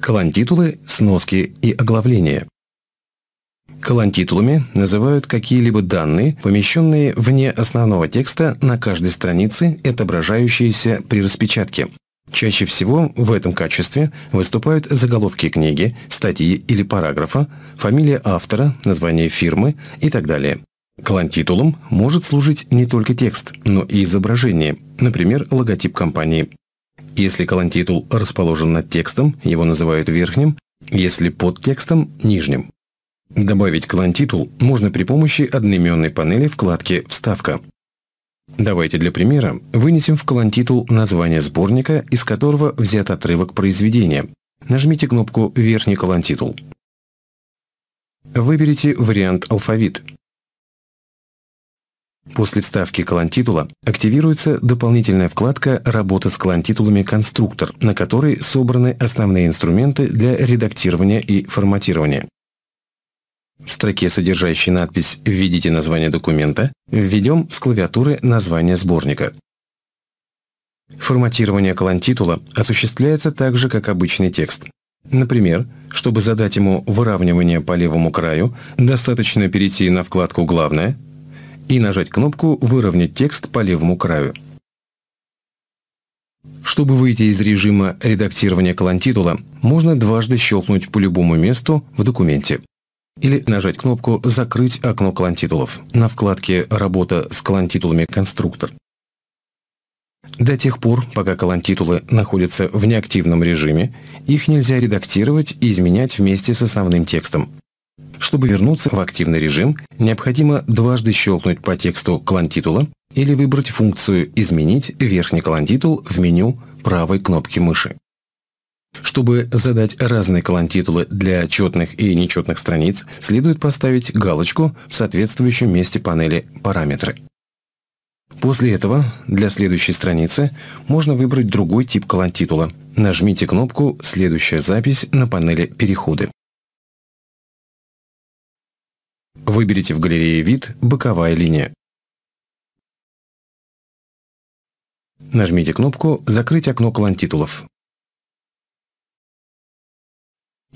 Колонтитулы, сноски и оглавления. Колонтитулами называют какие-либо данные, помещенные вне основного текста на каждой странице, отображающиеся при распечатке. Чаще всего в этом качестве выступают заголовки книги, статьи или параграфа, фамилия автора, название фирмы и так далее. Колонтитулом может служить не только текст, но и изображение, например, логотип компании. Если колонтитул расположен над текстом, его называют верхним, если под текстом – нижним. Добавить колонтитул можно при помощи одноименной панели вкладки «Вставка». Давайте для примера вынесем в колонтитул название сборника, из которого взят отрывок произведения. Нажмите кнопку «Верхний колонтитул». Выберите вариант «Алфавит». После вставки колонтитула активируется дополнительная вкладка «Работа с колонтитулами конструктор», на которой собраны основные инструменты для редактирования и форматирования. В строке, содержащей надпись «Введите название документа», введем с клавиатуры название сборника. Форматирование колонтитула осуществляется так же, как обычный текст. Например, чтобы задать ему выравнивание по левому краю, достаточно перейти на вкладку «Главное», и нажать кнопку «Выровнять текст по левому краю». Чтобы выйти из режима редактирования колонтитула, можно дважды щелкнуть по любому месту в документе или нажать кнопку «Закрыть окно колонтитулов» на вкладке «Работа с колонтитулами конструктор». До тех пор, пока колонтитулы находятся в неактивном режиме, их нельзя редактировать и изменять вместе с основным текстом. Чтобы вернуться в активный режим, необходимо дважды щелкнуть по тексту клон-титула или выбрать функцию «Изменить верхний клон-титул» в меню правой кнопки мыши. Чтобы задать разные колонтитулы для четных и нечетных страниц, следует поставить галочку в соответствующем месте панели «Параметры». После этого для следующей страницы можно выбрать другой тип колонтитула. Нажмите кнопку «Следующая запись» на панели «Переходы». Выберите в галерее «Вид» «Боковая линия». Нажмите кнопку «Закрыть окно колонтитулов».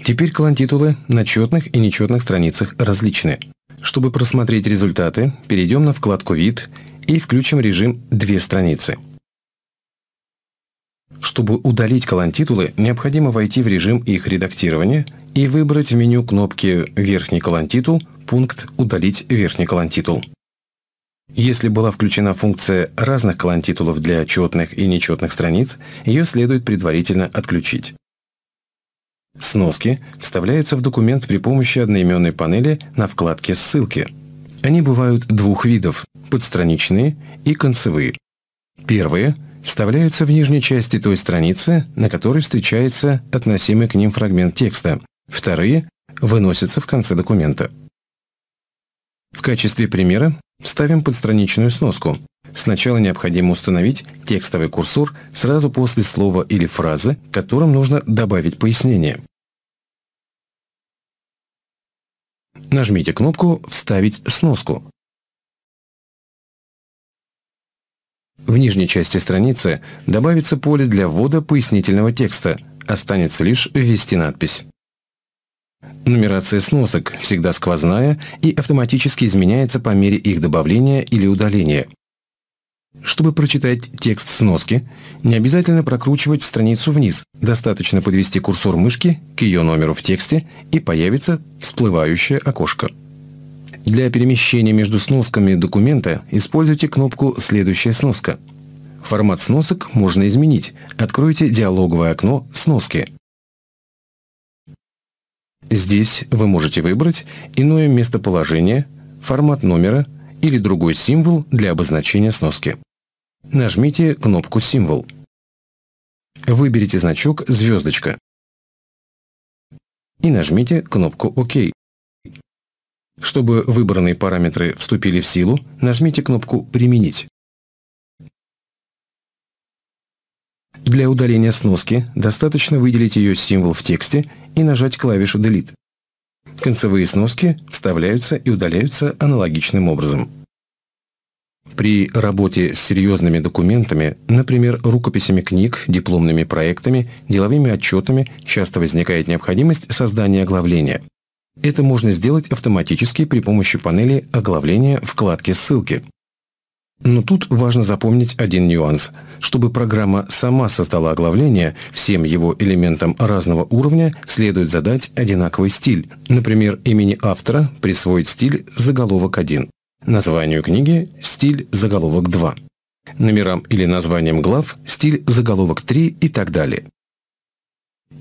Теперь колонтитулы на четных и нечетных страницах различны. Чтобы просмотреть результаты, перейдем на вкладку «Вид» и включим режим «Две страницы». Чтобы удалить колонтитулы, необходимо войти в режим их редактирования – и выбрать в меню кнопки «Верхний колонтитул» пункт «Удалить верхний колонтитул». Если была включена функция разных колонтитулов для четных и нечетных страниц, ее следует предварительно отключить. Сноски вставляются в документ при помощи одноименной панели на вкладке «Ссылки». Они бывают двух видов – подстраничные и концевые. Первые вставляются в нижней части той страницы, на которой встречается относимый к ним фрагмент текста, Вторые выносятся в конце документа. В качестве примера ставим подстраничную сноску. Сначала необходимо установить текстовый курсор сразу после слова или фразы, которым нужно добавить пояснение. Нажмите кнопку «Вставить сноску». В нижней части страницы добавится поле для ввода пояснительного текста. Останется лишь ввести надпись. Нумерация сносок всегда сквозная и автоматически изменяется по мере их добавления или удаления. Чтобы прочитать текст сноски, не обязательно прокручивать страницу вниз. Достаточно подвести курсор мышки к ее номеру в тексте и появится всплывающее окошко. Для перемещения между сносками документа используйте кнопку «Следующая сноска». Формат сносок можно изменить. Откройте диалоговое окно «Сноски». Здесь вы можете выбрать иное местоположение, формат номера или другой символ для обозначения сноски. Нажмите кнопку «Символ». Выберите значок «Звездочка» и нажмите кнопку «Ок». Чтобы выбранные параметры вступили в силу, нажмите кнопку «Применить». Для удаления сноски достаточно выделить ее символ в тексте и нажать клавишу «Delete». Концевые сноски вставляются и удаляются аналогичным образом. При работе с серьезными документами, например, рукописями книг, дипломными проектами, деловыми отчетами, часто возникает необходимость создания оглавления. Это можно сделать автоматически при помощи панели оглавления вкладки «Ссылки». Но тут важно запомнить один нюанс. Чтобы программа сама создала оглавление, всем его элементам разного уровня следует задать одинаковый стиль. Например, имени автора присвоить стиль заголовок 1, названию книги – стиль заголовок 2, номерам или названиям глав – стиль заголовок 3 и так далее.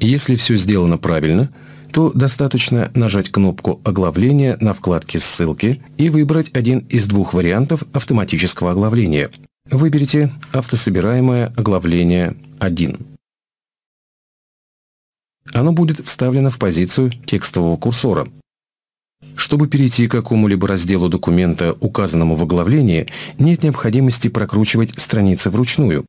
Если все сделано правильно – то достаточно нажать кнопку оглавления на вкладке «Ссылки» и выбрать один из двух вариантов автоматического оглавления. Выберите «Автособираемое оглавление 1». Оно будет вставлено в позицию текстового курсора. Чтобы перейти к какому-либо разделу документа, указанному в оглавлении, нет необходимости прокручивать страницы вручную.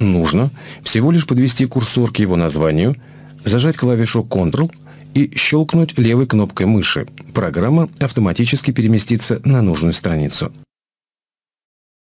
Нужно всего лишь подвести курсор к его названию, зажать клавишу «Ctrl» и щелкнуть левой кнопкой мыши. Программа автоматически переместится на нужную страницу.